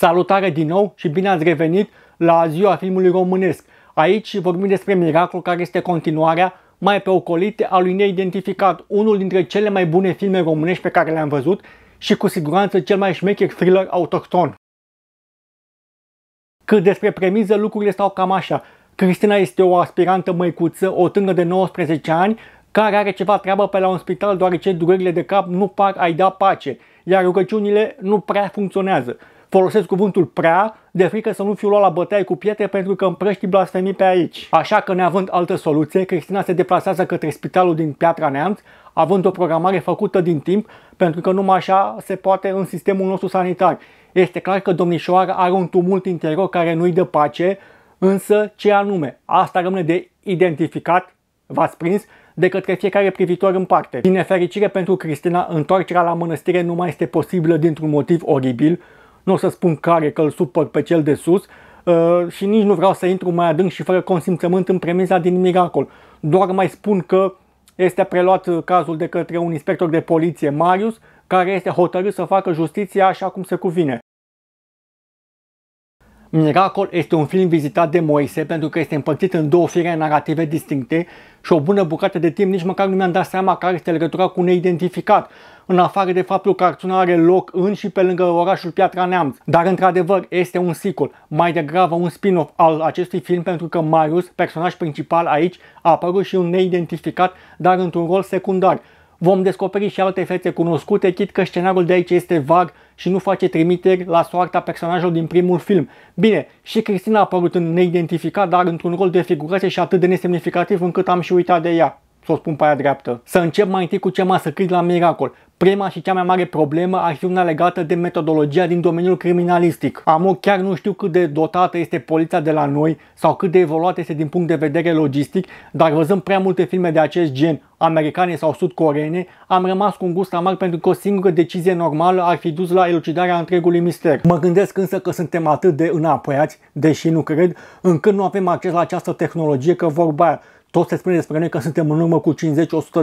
Salutare din nou și bine ați revenit la ziua filmului românesc. Aici vorbim despre Miracol care este continuarea mai pe ocolite a lui neidentificat, unul dintre cele mai bune filme românești pe care le-am văzut și cu siguranță cel mai șmecher thriller autohton. Cât despre premiză, lucrurile stau cam așa. Cristina este o aspirantă măicuță, o tânără de 19 ani, care are ceva treabă pe la un spital deoarece durerile de cap nu par a-i da pace, iar rugăciunile nu prea funcționează folosesc cuvântul prea de frică să nu fiu luat la bătaie cu pietre pentru că împrăști blasfemii pe aici. Așa că neavând altă soluție, Cristina se deplasează către spitalul din Piatra Neamț, având o programare făcută din timp, pentru că numai așa se poate în sistemul nostru sanitar. Este clar că domnișoara are un tumult interior care nu-i dă pace, însă ce anume? Asta rămâne de identificat, v-ați prins, de către fiecare privitor în parte. Din nefericire pentru Cristina, întoarcerea la mănăstire nu mai este posibilă dintr-un motiv oribil, nu o să spun care că îl supăr pe cel de sus uh, și nici nu vreau să intru mai adânc și fără consimțământ în premisa din miracol. Doar mai spun că este preluat cazul de către un inspector de poliție, Marius, care este hotărât să facă justiția așa cum se cuvine. Miracol este un film vizitat de Moise pentru că este împărțit în două fire narrative distincte și o bună bucată de timp nici măcar nu mi-am dat seama care este legătura cu neidentificat, în afară de faptul că acțiunea are loc în și pe lângă orașul Piatra Neamț. Dar într-adevăr este un sequel, mai degrabă un spin-off al acestui film pentru că Marius, personaj principal aici, a apărut și un neidentificat, dar într-un rol secundar Vom descoperi și alte fețe cunoscute, chit că scenariul de aici este vag și nu face trimiteri la soarta personajului din primul film. Bine, și Cristina a apărut în neidentificat, dar într-un rol de figurație și atât de nesemnificativ încât am și uitat de ea să o spun pe aia dreaptă. Să încep mai întâi cu m-a scris la miracol. Prima și cea mai mare problemă ar fi una legată de metodologia din domeniul criminalistic. Amo chiar nu știu cât de dotată este poliția de la noi sau cât de evoluată este din punct de vedere logistic, dar văzând prea multe filme de acest gen, americane sau sudcoreene, am rămas cu un gust amar pentru că o singură decizie normală ar fi dus la elucidarea întregului mister. Mă gândesc însă că suntem atât de înapoiați, deși nu cred, încât nu avem acces la această tehnologie că vorba aia tot se spune despre noi că suntem în urmă cu 50-100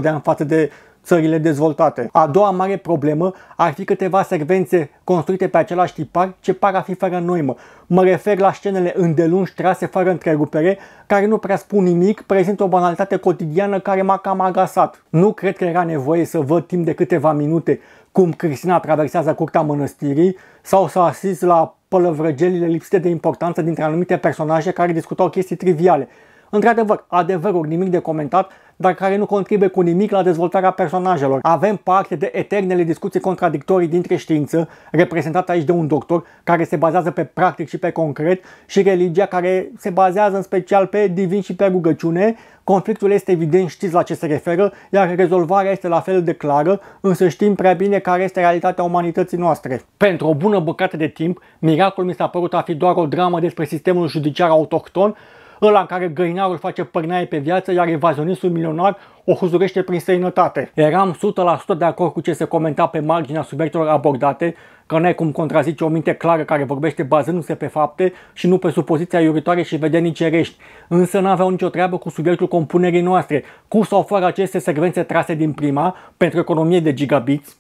de ani față de țările dezvoltate. A doua mare problemă ar fi câteva secvențe construite pe același tipar ce par a fi fără noimă. Mă refer la scenele îndelungi trase fără întrerupere, care nu prea spun nimic, prezintă o banalitate cotidiană care m-a cam agasat. Nu cred că era nevoie să văd timp de câteva minute cum Cristina traversează curtea mănăstirii sau să asist la pălăvrăgelile lipsite de importanță dintre anumite personaje care discutau chestii triviale. Într-adevăr, adevărul nimic de comentat, dar care nu contribuie cu nimic la dezvoltarea personajelor. Avem parte de eternele discuții contradictorii dintre știință, reprezentată aici de un doctor, care se bazează pe practic și pe concret, și religia care se bazează în special pe divin și pe rugăciune. Conflictul este evident, știți la ce se referă, iar rezolvarea este la fel de clară, însă știm prea bine care este realitatea umanității noastre. Pentru o bună bucată de timp, miracolul mi s-a părut a fi doar o dramă despre sistemul judiciar autohton, ăla în care găinarul face pârnaie pe viață, iar evazionistul milionar o huzurește prin străinătate. Eram 100% de acord cu ce se comenta pe marginea subiectelor abordate, că n-ai cum contrazice o minte clară care vorbește bazându-se pe fapte și nu pe supoziția iuritoare și vedenii cerești, însă n-aveau nicio treabă cu subiectul compunerii noastre, cu sau fără aceste secvențe trase din prima pentru economie de gigabits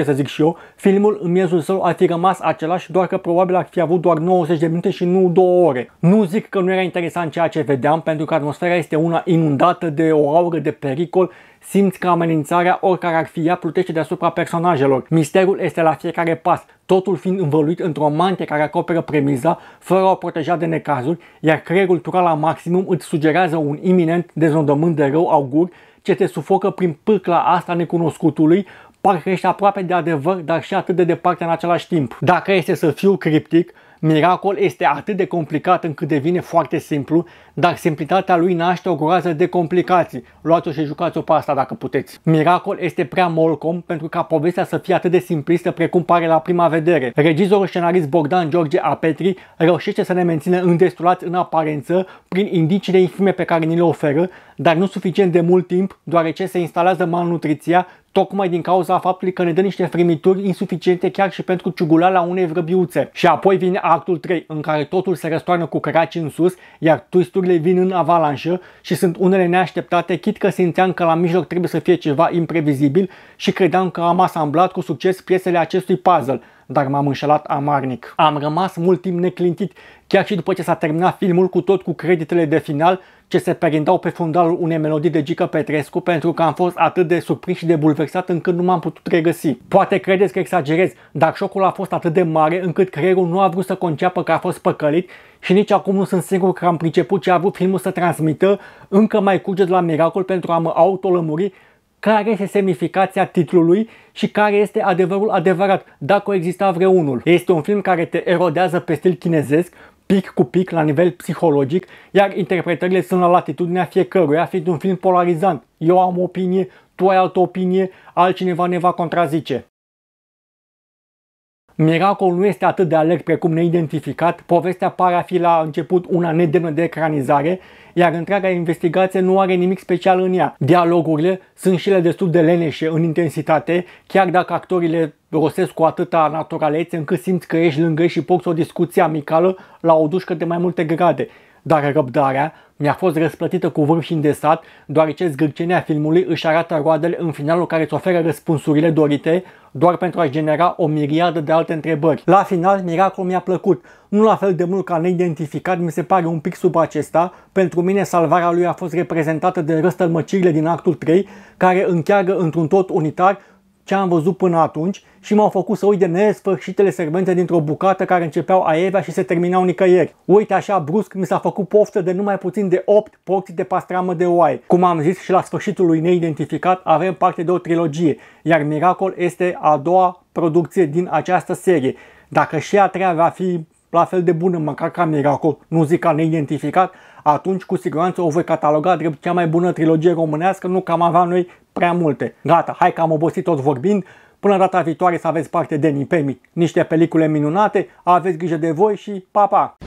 ce să zic și eu, filmul în miezul său ar fi rămas același, doar că probabil ar fi avut doar 90 de minute și nu 2 ore. Nu zic că nu era interesant ceea ce vedeam, pentru că atmosfera este una inundată de o aură de pericol, simți că amenințarea, oricare ar fi ea, plutește deasupra personajelor. Misterul este la fiecare pas, totul fiind învăluit într-o mante care acoperă premiza, fără a o proteja de necazuri, iar creierul tura la maximum îți sugerează un iminent dezondământ de rău augur ce te sufocă prin pâcla asta necunoscutului, Parcă ești aproape de adevăr, dar și atât de departe în același timp. Dacă este să fiu criptic, Miracol este atât de complicat încât devine foarte simplu dar simplitatea lui naște o groază de complicații. Luați-o și jucați-o pe asta dacă puteți. Miracol este prea molcom pentru ca povestea să fie atât de simplistă precum pare la prima vedere. Regizorul scenarist Bogdan George Apetri reușește să ne mențină îndestulați în aparență prin indiciile infime pe care ni le oferă, dar nu suficient de mult timp, deoarece se instalează malnutriția, tocmai din cauza faptului că ne dă niște frimituri insuficiente chiar și pentru ciugula la unei vrăbiuțe. Și apoi vine actul 3, în care totul se răstoarnă cu craci în sus, iar twist lucrurile vin în avalanșă și sunt unele neașteptate, chit că simțeam că la mijloc trebuie să fie ceva imprevizibil și credeam că am asamblat cu succes piesele acestui puzzle – dar m-am înșelat amarnic. Am rămas mult timp neclintit, chiar și după ce s-a terminat filmul cu tot cu creditele de final ce se perindau pe fundalul unei melodii de Gica Petrescu pentru că am fost atât de surprins și de bulversat încât nu m-am putut regăsi. Poate credeți că exagerez, dar șocul a fost atât de mare încât creierul nu a vrut să conceapă că a fost păcălit și nici acum nu sunt sigur că am priceput ce a avut filmul să transmită, încă mai curge de la miracol pentru a mă autolămuri care este semnificația titlului și care este adevărul adevărat, dacă o exista vreunul. Este un film care te erodează pe stil chinezesc, pic cu pic la nivel psihologic, iar interpretările sunt la latitudinea fiecăruia, fiind un film polarizant. Eu am o opinie, tu ai altă opinie, altcineva ne va contrazice. Miracolul nu este atât de alert precum neidentificat, povestea pare a fi la început una nedemnă de ecranizare, iar întreaga investigație nu are nimic special în ea. Dialogurile sunt și ele destul de leneșe în intensitate, chiar dacă actorile rosesc cu atâta naturalețe încât simți că ești lângă ei și poți o discuție amicală la o dușcă de mai multe grade. Dar răbdarea, mi-a fost răsplătită cu vârf și îndesat, deoarece zgârcenea filmului își arată roadele în finalul care îți oferă răspunsurile dorite, doar pentru a genera o miriadă de alte întrebări. La final, Miracol mi-a plăcut. Nu la fel de mult ca neidentificat, mi se pare un pic sub acesta. Pentru mine, salvarea lui a fost reprezentată de răstălmăcirile din actul 3, care încheagă într-un tot unitar ce am văzut până atunci și m-au făcut să uit de nesfârșitele segmente dintr-o bucată care începeau aievea și se terminau nicăieri. Uite așa brusc mi s-a făcut poftă de numai puțin de 8 porții de pastramă de oaie. Cum am zis și la sfârșitul lui neidentificat avem parte de o trilogie, iar Miracol este a doua producție din această serie. Dacă și a treia va fi la fel de bună, măcar ca Miracol, acolo, nu zic ca neidentificat, atunci cu siguranță o voi cataloga drept cea mai bună trilogie românească, nu cam avea noi prea multe. Gata, hai că am obosit tot vorbind, până data viitoare să aveți parte de Nipemi, niște pelicule minunate, aveți grijă de voi și pa, pa!